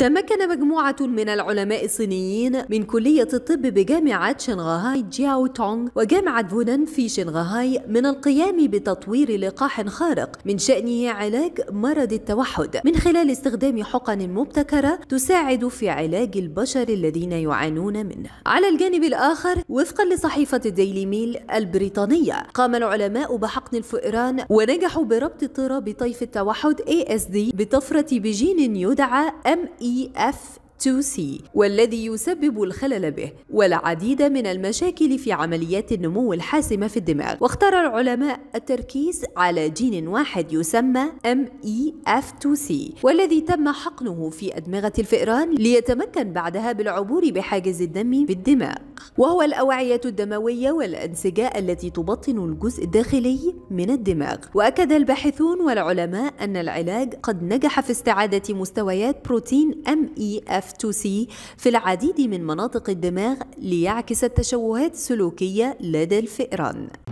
تمكن مجموعة من العلماء الصينيين من كلية الطب بجامعة شنغهاي جياو تونغ وجامعة فونان في شنغهاي من القيام بتطوير لقاح خارق من شأنه علاج مرض التوحد من خلال استخدام حقن مبتكرة تساعد في علاج البشر الذين يعانون منه على الجانب الآخر وفقا لصحيفة ديلي ميل البريطانية قام العلماء بحقن الفئران ونجحوا بربط اضطراب طيف التوحد ASD بطفرة بجين يدعى ME EF2C والذي يسبب الخلل به والعديد من المشاكل في عمليات النمو الحاسمة في الدماغ واختار العلماء التركيز على جين واحد يسمى MEF2C والذي تم حقنه في أدمغة الفئران ليتمكن بعدها بالعبور بحاجز الدم بالدماغ وهو الأوعية الدموية والأنسجة التي تبطن الجزء الداخلي من الدماغ وأكد الباحثون والعلماء أن العلاج قد نجح في استعادة مستويات بروتين MEF2C في العديد من مناطق الدماغ ليعكس التشوهات السلوكية لدى الفئران